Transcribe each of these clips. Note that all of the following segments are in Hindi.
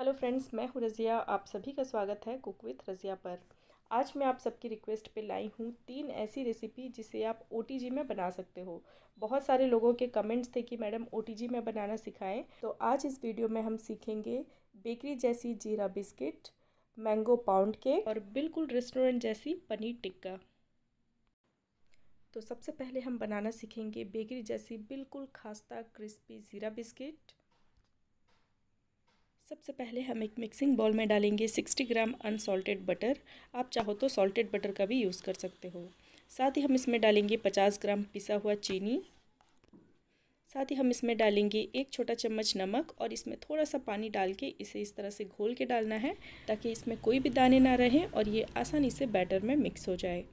हेलो फ्रेंड्स मैं हूँ रज़िया आप सभी का स्वागत है कुक विथ रज़िया पर आज मैं आप सबकी रिक्वेस्ट पे लाई हूँ तीन ऐसी रेसिपी जिसे आप ओ में बना सकते हो बहुत सारे लोगों के कमेंट्स थे कि मैडम ओ में बनाना सिखाएं तो आज इस वीडियो में हम सीखेंगे बेकरी जैसी जीरा बिस्किट मैंगो पाउंड केक और बिल्कुल रेस्टोरेंट जैसी पनीर टिक्का तो सबसे पहले हम बनाना सीखेंगे बेकरी जैसी बिल्कुल खास्ता क्रिस्पी ज़ीरा बिस्किट सबसे पहले हम एक मिक्सिंग बॉल में डालेंगे 60 ग्राम अनसॉल्टेड बटर आप चाहो तो सॉल्टेड बटर का भी यूज़ कर सकते हो साथ ही हम इसमें डालेंगे 50 ग्राम पिसा हुआ चीनी साथ ही हम इसमें डालेंगे एक छोटा चम्मच नमक और इसमें थोड़ा सा पानी डाल के इसे इस तरह से घोल के डालना है ताकि इसमें कोई भी दाने ना रहें और ये आसानी से बैटर में मिक्स हो जाए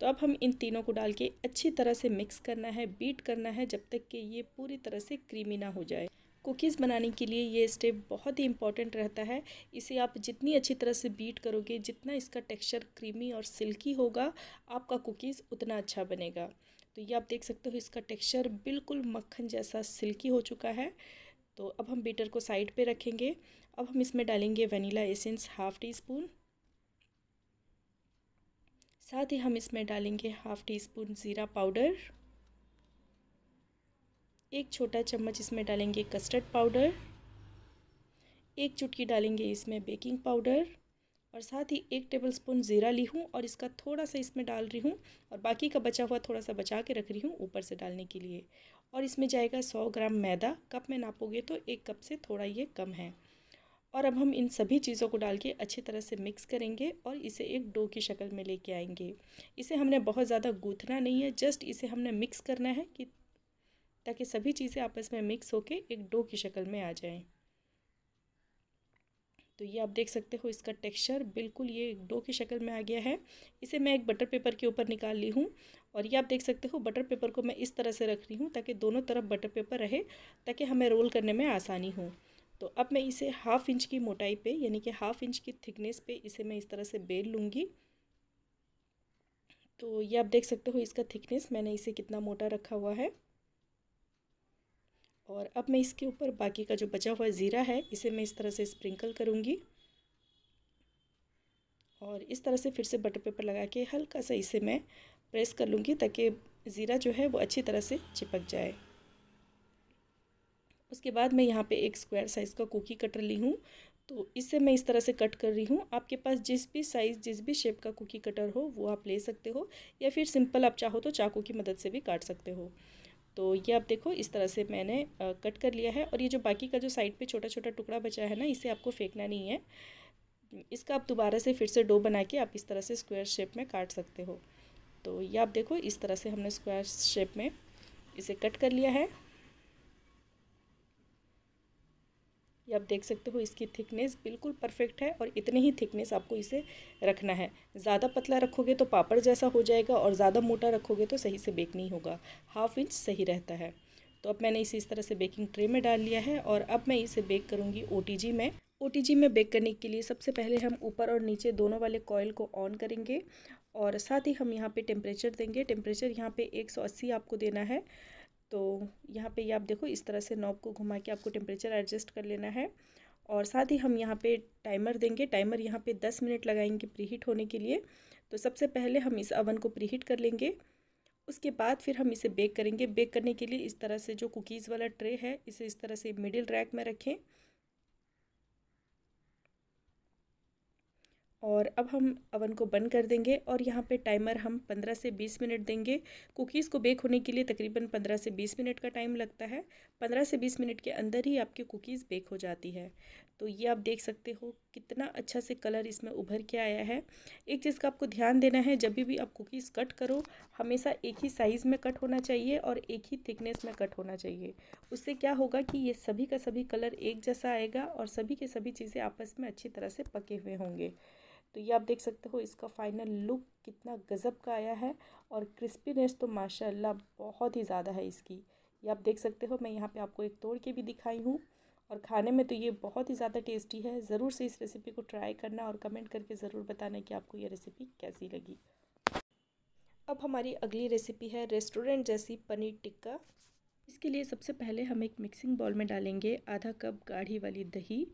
तो अब हम इन तीनों को डाल के अच्छी तरह से मिक्स करना है बीट करना है जब तक कि ये पूरी तरह से क्रीमी ना हो जाए कुकीज़ बनाने के लिए ये स्टेप बहुत ही इंपॉर्टेंट रहता है इसे आप जितनी अच्छी तरह से बीट करोगे जितना इसका टेक्सचर क्रीमी और सिल्की होगा आपका कुकीज़ उतना अच्छा बनेगा तो ये आप देख सकते हो इसका टेक्सचर बिल्कुल मक्खन जैसा सिल्की हो चुका है तो अब हम बीटर को साइड पे रखेंगे अब हम इसमें डालेंगे वनीला एसेंस हाफ़ टी स्पून साथ ही हम इसमें डालेंगे हाफ़ टी स्पून ज़ीरा पाउडर एक छोटा चम्मच इसमें डालेंगे कस्टर्ड पाउडर एक चुटकी डालेंगे इसमें बेकिंग पाउडर और साथ ही एक टेबल स्पून ज़ीरा ली हूँ और इसका थोड़ा सा इसमें डाल रही हूँ और बाकी का बचा हुआ थोड़ा सा बचा के रख रही हूँ ऊपर से डालने के लिए और इसमें जाएगा सौ ग्राम मैदा कप में नापोगे तो एक कप से थोड़ा ये कम है और अब हम इन सभी चीज़ों को डाल के अच्छी तरह से मिक्स करेंगे और इसे एक डो की शक्ल में लेके आएंगे इसे हमने बहुत ज़्यादा गूँथना नहीं है जस्ट इसे हमने मिक्स करना है कि ताकि सभी चीज़ें आपस में मिक्स होकर एक डो की शक्ल में आ जाएं तो ये आप देख सकते हो इसका टेक्सचर बिल्कुल ये डो की शक्ल में आ गया है इसे मैं एक बटर पेपर के ऊपर निकाल ली हूँ और ये आप देख सकते हो बटर पेपर को मैं इस तरह से रख रही हूँ ताकि दोनों तरफ बटर पेपर रहे ताकि हमें रोल करने में आसानी हो तो अब मैं इसे हाफ़ इंच की मोटाई पे यानी कि हाफ़ इंच की थिकनेस पे इसे मैं इस तरह से बेल लूँगी तो ये आप देख सकते हो इसका थिकनेस मैंने इसे कितना मोटा रखा हुआ है और अब मैं इसके ऊपर बाकी का जो बचा हुआ ज़ीरा है इसे मैं इस तरह से स्प्रिंकल करूँगी और इस तरह से फिर से बटर पेपर लगा के हल्का सा इसे मैं प्रेस कर लूँगी ताकि ज़ीरा जो है वो अच्छी तरह से चिपक जाए उसके बाद मैं यहाँ पे एक स्क्वायर साइज़ का कुकी कटर ली हूँ तो इसे मैं इस तरह से कट कर रही हूँ आपके पास जिस भी साइज़ जिस भी शेप का कुकी कटर हो वो आप ले सकते हो या फिर सिंपल आप चाहो तो चाकू की मदद से भी काट सकते हो तो ये आप देखो इस तरह से मैंने कट कर लिया है और ये जो बाकी का जो साइड पे छोटा छोटा टुकड़ा बचा है ना इसे आपको फेंकना नहीं है इसका आप दोबारा से फिर से डो बना के आप इस तरह से स्क्वायर शेप में काट सकते हो तो ये आप देखो इस तरह से हमने स्क्वायर शेप में इसे कट कर लिया है ये आप देख सकते हो इसकी थिकनेस बिल्कुल परफेक्ट है और इतनी ही थिकनेस आपको इसे रखना है ज़्यादा पतला रखोगे तो पापड़ जैसा हो जाएगा और ज़्यादा मोटा रखोगे तो सही से बेक नहीं होगा हाफ इंच सही रहता है तो अब मैंने इसे इस तरह से बेकिंग ट्रे में डाल लिया है और अब मैं इसे बेक करूँगी ओ में ओ में बेक करने के लिए सबसे पहले हम ऊपर और नीचे दोनों वाले कॉयल को ऑन करेंगे और साथ ही हम यहाँ पर टेम्परेचर देंगे टेम्परेचर यहाँ पे एक आपको देना है तो यहाँ पे ये आप देखो इस तरह से नॉब को घुमा के आपको टेम्परेचर एडजस्ट कर लेना है और साथ ही हम यहाँ पे टाइमर देंगे टाइमर यहाँ पे दस मिनट लगाएंगे प्रीहीट होने के लिए तो सबसे पहले हम इस अवन को प्रीहीट कर लेंगे उसके बाद फिर हम इसे बेक करेंगे बेक करने के लिए इस तरह से जो कुकीज़ वाला ट्रे है इसे इस तरह से मिडिल रैक में रखें और अब हम अवन को बंद कर देंगे और यहाँ पे टाइमर हम 15 से 20 मिनट देंगे कुकीज़ को बेक होने के लिए तकरीबन 15 से 20 मिनट का टाइम लगता है 15 से 20 मिनट के अंदर ही आपकी कुकीज़ बेक हो जाती है तो ये आप देख सकते हो कितना अच्छा से कलर इसमें उभर के आया है एक चीज़ का आपको ध्यान देना है जब भी आप कुकीज़ कट करो हमेशा एक ही साइज़ में कट होना चाहिए और एक ही थिकनेस में कट होना चाहिए उससे क्या होगा कि ये सभी का सभी कलर एक जैसा आएगा और सभी के सभी चीज़ें आपस में अच्छी तरह से पके हुए होंगे तो ये आप देख सकते हो इसका फाइनल लुक कितना गज़ब का आया है और क्रिस्पीनेस तो माशाल्लाह बहुत ही ज़्यादा है इसकी ये आप देख सकते हो मैं यहाँ पे आपको एक तोड़ के भी दिखाई हूँ और खाने में तो ये बहुत ही ज़्यादा टेस्टी है ज़रूर से इस रेसिपी को ट्राई करना और कमेंट करके ज़रूर बताना कि आपको ये रेसिपी कैसी लगी अब हमारी अगली रेसिपी है रेस्टोरेंट जैसी पनीर टिक्का इसके लिए सबसे पहले हम एक मिक्सिंग बॉल में डालेंगे आधा कप गाढ़ी वाली दही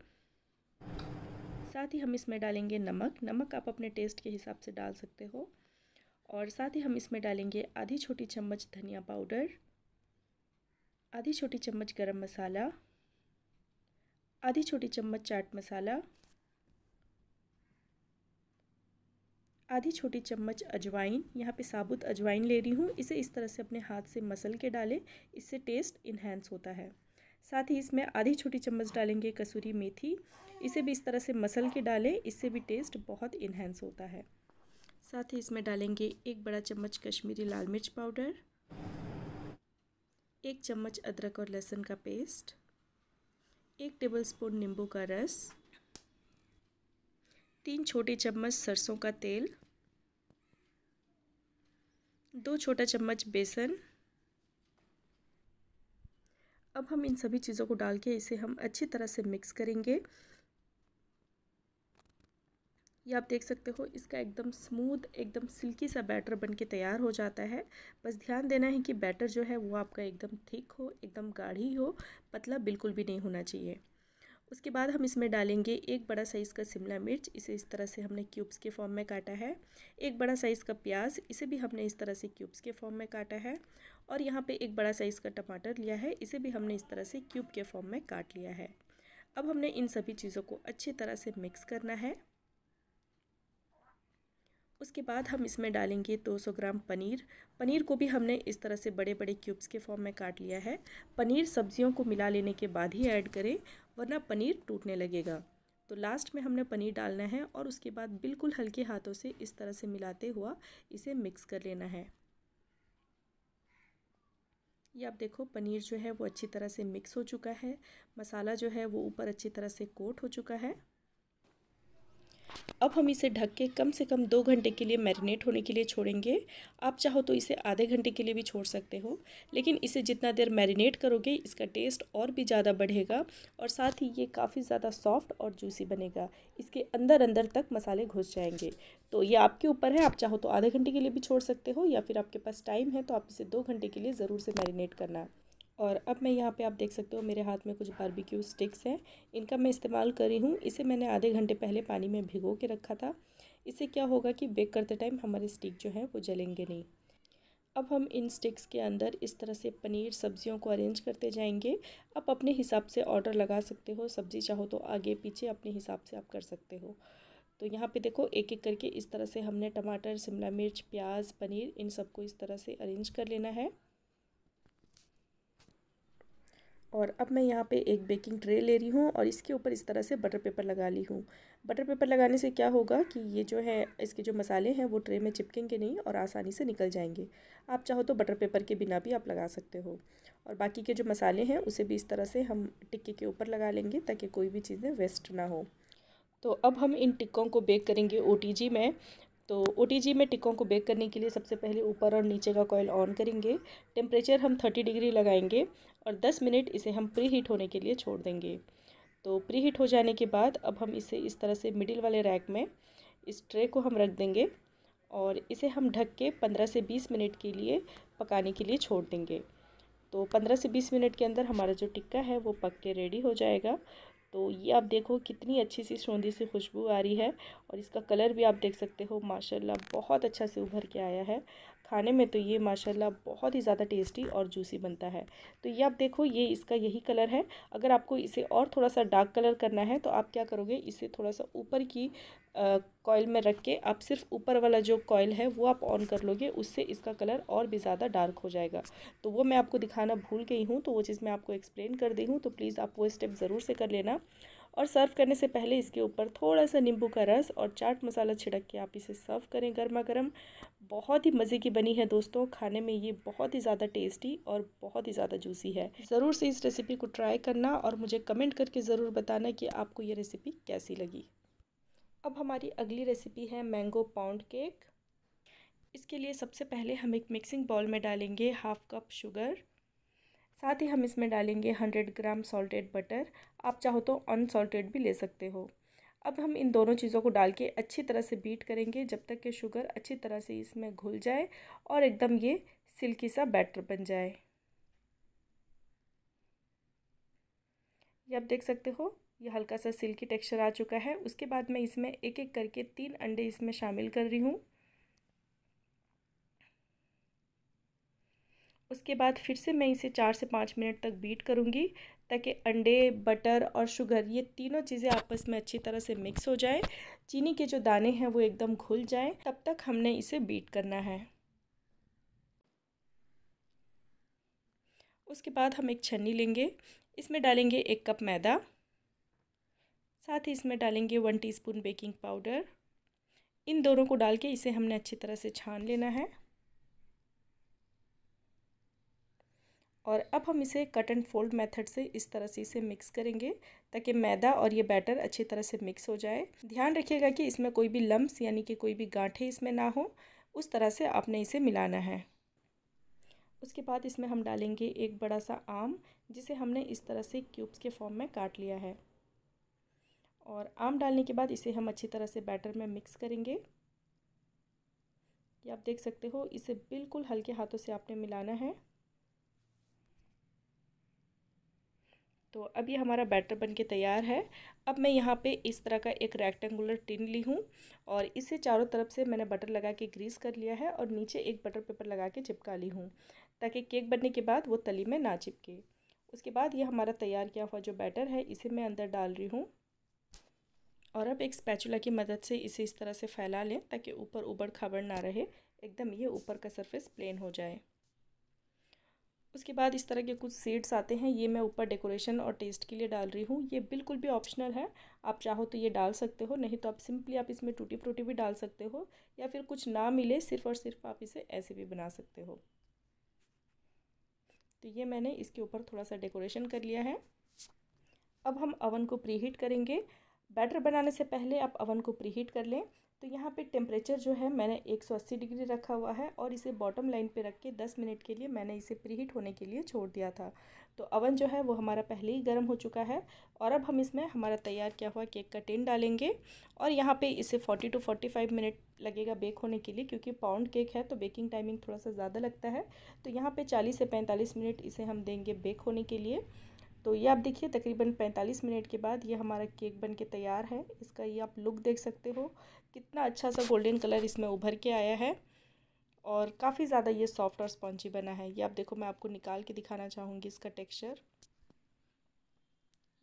साथ ही हम इसमें डालेंगे नमक नमक आप अपने टेस्ट के हिसाब से डाल सकते हो और साथ ही हम इसमें डालेंगे आधी छोटी चम्मच धनिया पाउडर आधी छोटी चम्मच गरम मसाला आधी छोटी चम्मच चाट मसाला आधी छोटी चम्मच अजवाइन यहाँ पे साबुत अजवाइन ले रही हूँ इसे इस तरह से अपने हाथ से मसल के डालें इससे टेस्ट इन्हेंस होता है साथ ही इसमें आधी छोटी चम्मच डालेंगे कसूरी मेथी इसे भी इस तरह से मसल के डालें इससे भी टेस्ट बहुत इन्हेंस होता है साथ ही इसमें डालेंगे एक बड़ा चम्मच कश्मीरी लाल मिर्च पाउडर एक चम्मच अदरक और लहसुन का पेस्ट एक टेबलस्पून नींबू का रस तीन छोटे चम्मच सरसों का तेल दो छोटा चम्मच बेसन अब हम इन सभी चीज़ों को डाल के इसे हम अच्छी तरह से मिक्स करेंगे ये आप देख सकते हो इसका एकदम स्मूथ एकदम सिल्की सा बैटर बन के तैयार हो जाता है बस ध्यान देना है कि बैटर जो है वो आपका एकदम थिक हो एकदम गाढ़ी हो पतला बिल्कुल भी नहीं होना चाहिए उसके बाद हम इसमें डालेंगे एक बड़ा साइज़ का शिमला मिर्च इसे इस तरह से हमने क्यूब्स के फॉर्म में काटा है एक बड़ा साइज़ का प्याज इसे भी हमने इस तरह से क्यूब्स के फॉर्म में काटा है और यहाँ पे एक बड़ा साइज़ का टमाटर लिया है इसे भी हमने इस तरह से क्यूब के फॉर्म में काट लिया है अब हमने इन सभी चीज़ों को अच्छी तरह से मिक्स करना है उसके बाद हम इसमें डालेंगे 200 ग्राम पनीर पनीर को भी हमने इस तरह से बड़े बड़े क्यूब्स के फॉर्म में काट लिया है पनीर सब्जियों को मिला लेने के बाद ही ऐड करें वरना पनीर टूटने लगेगा तो लास्ट में हमने पनीर डालना है और उसके बाद बिल्कुल हल्के हाथों से इस तरह से मिलाते हुआ इसे मिक्स कर लेना है ये आप देखो पनीर जो है वो अच्छी तरह से मिक्स हो चुका है मसाला जो है वो ऊपर अच्छी तरह से कोट हो चुका है अब हम इसे ढक के कम से कम दो घंटे के लिए मैरिनेट होने के लिए छोड़ेंगे आप चाहो तो इसे आधे घंटे के लिए भी छोड़ सकते हो लेकिन इसे जितना देर मैरिनेट करोगे इसका टेस्ट और भी ज़्यादा बढ़ेगा और साथ ही ये काफ़ी ज़्यादा सॉफ्ट और जूसी बनेगा इसके अंदर अंदर तक मसाले घुस जाएंगे तो ये आपके ऊपर है आप चाहो तो आधे घंटे के लिए भी छोड़ सकते हो या फिर आपके पास टाइम है तो आप इसे दो घंटे के लिए ज़रूर से मैरिनेट करना और अब मैं यहाँ पे आप देख सकते हो मेरे हाथ में कुछ बारबेक्यू स्टिक्स हैं इनका मैं इस्तेमाल कर रही हूँ इसे मैंने आधे घंटे पहले पानी में भिगो के रखा था इससे क्या होगा कि बेक करते टाइम हमारे स्टिक जो हैं वो जलेंगे नहीं अब हम इन स्टिक्स के अंदर इस तरह से पनीर सब्जियों को अरेंज करते जाएंगे आप अपने हिसाब से ऑर्डर लगा सकते हो सब्ज़ी चाहो तो आगे पीछे अपने हिसाब से आप कर सकते हो तो यहाँ पे देखो एक एक करके इस तरह से हमने टमाटर शिमला मिर्च प्याज पनीर इन सबको इस तरह से अरेंज कर लेना है और अब मैं यहाँ पे एक बेकिंग ट्रे ले रही हूँ और इसके ऊपर इस तरह से बटर पेपर लगा ली हूँ बटर पेपर लगाने से क्या होगा कि ये जो है इसके जो मसाले हैं वो ट्रे में चिपकेंगे नहीं और आसानी से निकल जाएंगे आप चाहो तो बटर पेपर के बिना भी आप लगा सकते हो और बाकी के जो मसाले हैं उसे भी इस तरह से हम टिक्के के ऊपर लगा लेंगे ताकि कोई भी चीज़ें वेस्ट ना हो तो अब हम इन टिक्कों को बेक करेंगे ओ में तो ओ में टिक्कों को बेक करने के लिए सबसे पहले ऊपर और नीचे का कॉयल ऑन करेंगे टेम्परेचर हम थर्टी डिग्री लगाएंगे और दस मिनट इसे हम प्री हीट होने के लिए छोड़ देंगे तो प्री हीट हो जाने के बाद अब हम इसे इस तरह से मिडिल वाले रैक में इस ट्रे को हम रख देंगे और इसे हम ढक के पंद्रह से बीस मिनट के लिए पकाने के लिए छोड़ देंगे तो पंद्रह से बीस मिनट के अंदर हमारा जो टिक्का है वो पक के रेडी हो जाएगा तो ये आप देखो कितनी अच्छी सी सौंधी सी खुशबू आ रही है और इसका कलर भी आप देख सकते हो माशाल्लाह बहुत अच्छा से उभर के आया है खाने में तो ये माशाल्लाह बहुत ही ज़्यादा टेस्टी और जूसी बनता है तो ये आप देखो ये इसका यही कलर है अगर आपको इसे और थोड़ा सा डार्क कलर करना है तो आप क्या करोगे इसे थोड़ा सा ऊपर की कॉयल में रख के आप सिर्फ ऊपर वाला जो कॉयल है वो आप ऑन कर लोगे उससे इसका कलर और भी ज़्यादा डार्क हो जाएगा तो वो मैं आपको दिखाना भूल गई हूँ तो वो चीज़ मैं आपको एक्सप्लेन कर दी हूँ तो प्लीज़ आप वो स्टेप ज़रूर से कर लेना और सर्व करने से पहले इसके ऊपर थोड़ा सा नींबू का रस और चाट मसाला छिड़क के आप इसे सर्व करें गर्मा गर्म बहुत ही मज़े की बनी है दोस्तों खाने में ये बहुत ही ज़्यादा टेस्टी और बहुत ही ज़्यादा जूसी है ज़रूर से इस रेसिपी को ट्राई करना और मुझे कमेंट करके ज़रूर बताना कि आपको ये रेसिपी कैसी लगी अब हमारी अगली रेसिपी है मैंगो पाउंड केक इसके लिए सबसे पहले हम एक मिक्सिंग बाउल में डालेंगे हाफ़ कप शुगर साथ ही हम इसमें डालेंगे हंड्रेड ग्राम सॉल्टेड बटर आप चाहो तो अनसॉल्टेड भी ले सकते हो अब हम इन दोनों चीज़ों को डाल के अच्छी तरह से बीट करेंगे जब तक कि शुगर अच्छी तरह से इसमें घुल जाए और एकदम ये सिल्की सा बैटर बन जाए ये आप देख सकते हो ये हल्का सा सिल्की टेक्सचर आ चुका है उसके बाद मैं इसमें एक एक करके तीन अंडे इसमें शामिल कर रही हूँ उसके बाद फिर से मैं इसे चार से पाँच मिनट तक बीट करूँगी ताकि अंडे बटर और शुगर ये तीनों चीज़ें आपस में अच्छी तरह से मिक्स हो जाए चीनी के जो दाने हैं वो एकदम घुल जाएँ तब तक हमने इसे बीट करना है उसके बाद हम एक छन्नी लेंगे इसमें डालेंगे एक कप मैदा साथ ही इसमें डालेंगे वन टीस्पून बेकिंग पाउडर इन दोनों को डाल के इसे हमने अच्छी तरह से छान लेना है और अब हम इसे कट एंड फोल्ड मेथड से इस तरह से इसे मिक्स करेंगे ताकि मैदा और ये बैटर अच्छी तरह से मिक्स हो जाए ध्यान रखिएगा कि इसमें कोई भी लम्ब यानी कि कोई भी गांठे इसमें ना हो उस तरह से आपने इसे मिलाना है उसके बाद इसमें हम डालेंगे एक बड़ा सा आम जिसे हमने इस तरह से क्यूब्स के फॉर्म में काट लिया है और आम डालने के बाद इसे हम अच्छी तरह से बैटर में मिक्स करेंगे ये आप देख सकते हो इसे बिल्कुल हल्के हाथों से आपने मिलाना है तो अब ये हमारा बैटर बन के तैयार है अब मैं यहाँ पे इस तरह का एक रेक्टेंगुलर टिन ली हूँ और इसे चारों तरफ से मैंने बटर लगा के ग्रीस कर लिया है और नीचे एक बटर पेपर लगा के चिपका ली हूँ ताकि केक बनने के बाद वो तली में ना चिपके उसके बाद ये हमारा तैयार किया हुआ जो बैटर है इसे मैं अंदर डाल रही हूँ और अब एक स्पैचुला की मदद से इसे इस तरह से फैला लें ताकि ऊपर उबड़ खाबड़ ना रहे एकदम ये ऊपर का सरफेस प्लेन हो जाए उसके बाद इस तरह के कुछ सीड्स आते हैं ये मैं ऊपर डेकोरेशन और टेस्ट के लिए डाल रही हूँ ये बिल्कुल भी ऑप्शनल है आप चाहो तो ये डाल सकते हो नहीं तो आप सिंपली आप इसमें टूटी फ्रूटी भी डाल सकते हो या फिर कुछ ना मिले सिर्फ और सिर्फ आप इसे ऐसे भी बना सकते हो तो ये मैंने इसके ऊपर थोड़ा सा डेकोरेशन कर लिया है अब हम अवन को प्रीहीट करेंगे बैटर बनाने से पहले आप अवन को प्रीहीट कर लें तो यहाँ पे टेम्परेचर जो है मैंने 180 डिग्री रखा हुआ है और इसे बॉटम लाइन पे रख के 10 मिनट के लिए मैंने इसे प्रीहीट होने के लिए छोड़ दिया था तो अवन जो है वो हमारा पहले ही गर्म हो चुका है और अब हम इसमें हमारा तैयार किया हुआ केक का टिन डालेंगे और यहाँ पे इसे 40 टू 45 मिनट लगेगा बेक होने के लिए क्योंकि पाउंड केक है तो बेकिंग टाइमिंग थोड़ा सा ज़्यादा लगता है तो यहाँ पर चालीस से पैंतालीस मिनट इसे हम देंगे बेक होने के लिए तो ये आप देखिए तकरीबन 45 मिनट के बाद ये हमारा केक बन के तैयार है इसका ये आप लुक देख सकते हो कितना अच्छा सा गोल्डन कलर इसमें उभर के आया है और काफ़ी ज़्यादा ये सॉफ्ट और स्पॉन्जी बना है ये आप देखो मैं आपको निकाल के दिखाना चाहूँगी इसका टेक्सचर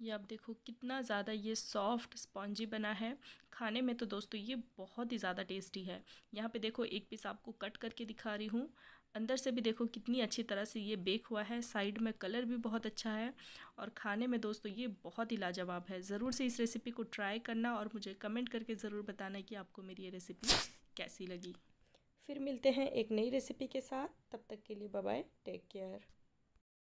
ये आप देखो कितना ज़्यादा ये सॉफ्ट स्पॉन्जी बना है खाने में तो दोस्तों ये बहुत ही ज़्यादा टेस्टी है यहाँ पे देखो एक पीस आपको कट करके दिखा रही हूँ अंदर से भी देखो कितनी अच्छी तरह से ये बेक हुआ है साइड में कलर भी बहुत अच्छा है और खाने में दोस्तों ये बहुत ही लाजवाब है ज़रूर से इस रेसिपी को ट्राई करना और मुझे कमेंट करके ज़रूर बताना कि आपको मेरी ये रेसिपी कैसी लगी फिर मिलते हैं एक नई रेसिपी के साथ तब तक के लिए बाय टेक केयर